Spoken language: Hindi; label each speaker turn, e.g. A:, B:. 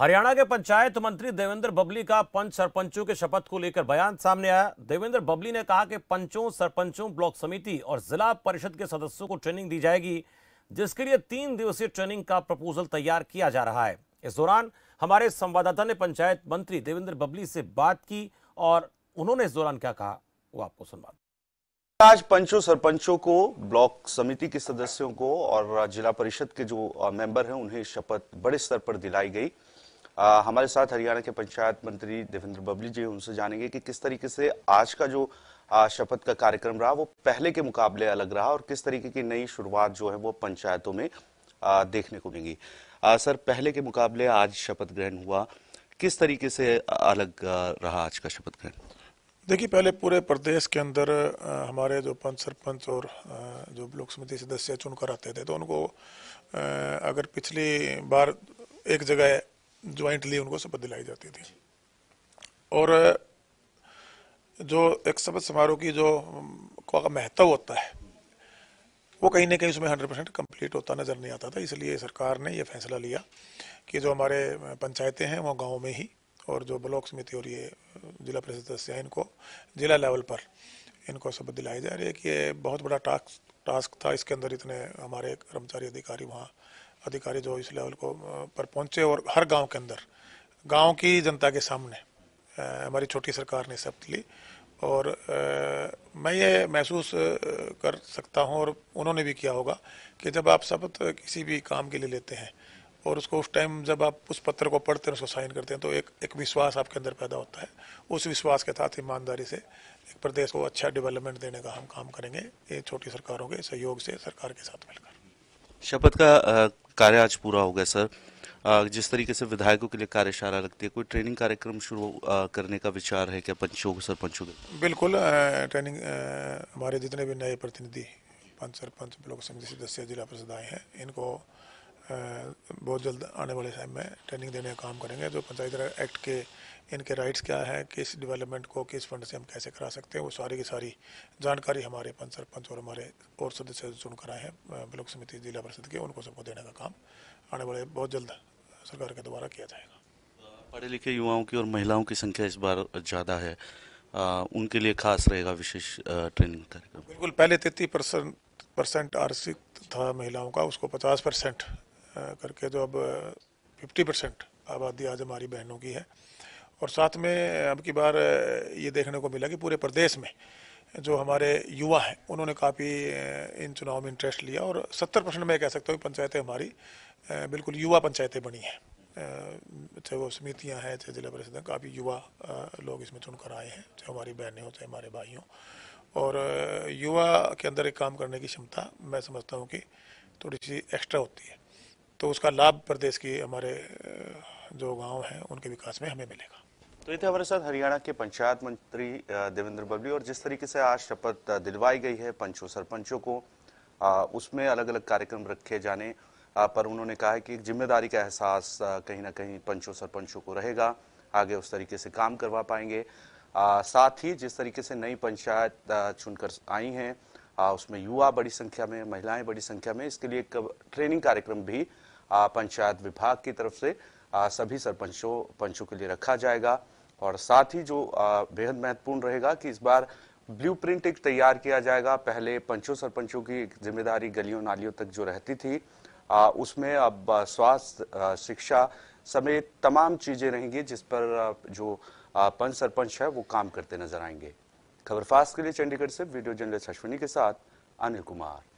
A: हरियाणा के पंचायत मंत्री देवेंद्र बबली का पंच सरपंचों के शपथ को लेकर बयान सामने आया देवेंद्र बबली ने कहा कि पंचों सरपंचों ब्लॉक समिति और जिला परिषद के सदस्यों को ट्रेनिंग दी जाएगी जिसके लिए तीन दिवसीय ट्रेनिंग का प्रपोजल तैयार किया जा रहा है इस दौरान हमारे संवाददाता ने पंचायत मंत्री देवेंद्र बबली से बात की और उन्होंने इस दौरान क्या कहा वो आपको सुनवा आज पंचों सरपंचों को ब्लॉक समिति के सदस्यों को और जिला परिषद के जो मेंबर हैं उन्हें शपथ बड़े स्तर पर दिलाई गई आ, हमारे साथ हरियाणा के पंचायत मंत्री देवेंद्र बबली जी उनसे जानेंगे कि किस तरीके से आज का जो शपथ का कार्यक्रम रहा वो पहले के मुकाबले अलग रहा और किस तरीके की नई शुरुआत जो है वो पंचायतों में आ, देखने को मिली सर पहले के मुकाबले आज शपथ ग्रहण हुआ किस तरीके से अलग रहा आज का शपथ ग्रहण
B: देखिए पहले पूरे प्रदेश के अंदर आ, हमारे जो पंच सरपंच और आ, जो लोक समिति सदस्य चुनकर आते थे तो उनको आ, अगर पिछली बार एक जगह ज्वाइंटली उनको शपथ दिलाई जाती थी और जो एक शपथ समारोह की जो का महत्व होता है वो कहीं ना कहीं उसमें हंड्रेड परसेंट कम्प्लीट होता नज़र नहीं आता था इसलिए सरकार ने ये फैसला लिया कि जो हमारे पंचायतें हैं वो गाँव में ही और जो ब्लॉक समिति और ये जिला परिषद सदस्य हैं इनको जिला लेवल पर इनको शपथ दिलाई जा रही है कि ये बहुत बड़ा टास्क टास्क था इसके अंदर इतने हमारे कर्मचारी अधिकारी वहाँ अधिकारी जो इस लेवल को पर पहुंचे और हर गांव के अंदर गांव की जनता के सामने हमारी छोटी सरकार ने शब्द ली और आ, मैं ये महसूस कर सकता हूँ और उन्होंने भी किया होगा कि जब आप शपथ किसी भी काम के लिए लेते हैं और उसको उस टाइम जब आप उस पत्र को पढ़ते हैं उसको साइन करते हैं तो एक एक विश्वास आपके अंदर पैदा होता है उस विश्वास के साथ ईमानदारी से एक प्रदेश को अच्छा डेवलपमेंट देने का हम काम करेंगे ये छोटी सरकारों के सहयोग से सरकार के साथ मिलकर
A: शपथ का कार्य आज पूरा हो गया सर जिस तरीके से विधायकों के लिए कार्यशाला लगती है कोई ट्रेनिंग कार्यक्रम शुरू करने का विचार है क्या पंचों सरपंचों के
B: बिल्कुल ट्रेनिंग हमारे जितने भी नए प्रतिनिधि पंच सरपंच ब्लॉक समिति सदस्य जिला परिषद आए हैं इनको बहुत जल्द आने वाले समय में ट्रेनिंग देने का काम करेंगे जो पंचायत राज एक्ट के इनके राइट्स क्या है किस डेवलपमेंट को किस फंड से हम कैसे करा सकते हैं वो सारी की सारी जानकारी हमारे पंच सरपंच और हमारे और सदस्य चुनकर आए हैं ब्लॉक समिति जिला परिषद के उनको सबको देने का काम आने वाले बहुत जल्द सरकार के द्वारा किया जाएगा
A: पढ़े लिखे युवाओं की और महिलाओं की संख्या इस बार ज़्यादा है आ, उनके लिए खास रहेगा विशेष ट्रेनिंग कार्यक्रम बिल्कुल
B: पहले तैतीस परसेंट परसेंट आरसी था महिलाओं का उसको पचास परसेंट करके तो अब 50 परसेंट आबादी आज हमारी बहनों की है और साथ में अब की बार ये देखने को मिला कि पूरे प्रदेश में जो हमारे युवा हैं उन्होंने काफ़ी इन चुनाव में इंटरेस्ट लिया और 70 परसेंट मैं कह सकता हूँ पंचायतें हमारी बिल्कुल युवा पंचायतें बनी हैं चाहे वो समितियाँ हैं चाहे जिला परिषद काफ़ी युवा लोग इसमें चुनकर आए हैं चाहे हमारी बहनें हों चाहे हमारे भाई हों और युवा के अंदर एक काम करने की क्षमता मैं समझता हूँ कि थोड़ी सी एक्स्ट्रा होती है तो उसका लाभ प्रदेश की हमारे जो गांव हैं उनके विकास में हमें मिलेगा
A: तो ये थे हमारे साथ हरियाणा के पंचायत मंत्री देवेंद्र बबली और जिस तरीके से आज शपथ दिलवाई गई है पंचों सरपंचों को उसमें अलग अलग कार्यक्रम रखे जाने पर उन्होंने कहा है कि जिम्मेदारी का एहसास कहीं ना कहीं पंचों सरपंचों को रहेगा आगे उस तरीके से काम करवा पाएंगे आ, साथ ही जिस तरीके से नई पंचायत चुनकर आई हैं उसमें युवा बड़ी संख्या में महिलाएं बड़ी संख्या में इसके लिए एक ट्रेनिंग कार्यक्रम भी पंचायत विभाग की तरफ से सभी सरपंचों पंचों के लिए रखा जाएगा और साथ ही जो बेहद महत्वपूर्ण रहेगा कि इस बार ब्लूप्रिंट एक तैयार किया जाएगा पहले पंचों सरपंचों की जिम्मेदारी गलियों नालियों तक जो रहती थी उसमें अब स्वास्थ्य शिक्षा समेत तमाम चीजें रहेंगी जिस पर जो पंच सरपंच है वो काम करते नजर आएंगे खबर फास्ट के लिए चंडीगढ़ से वीडियो जर्नलिस्ट अश्विनी के साथ अनिल कुमार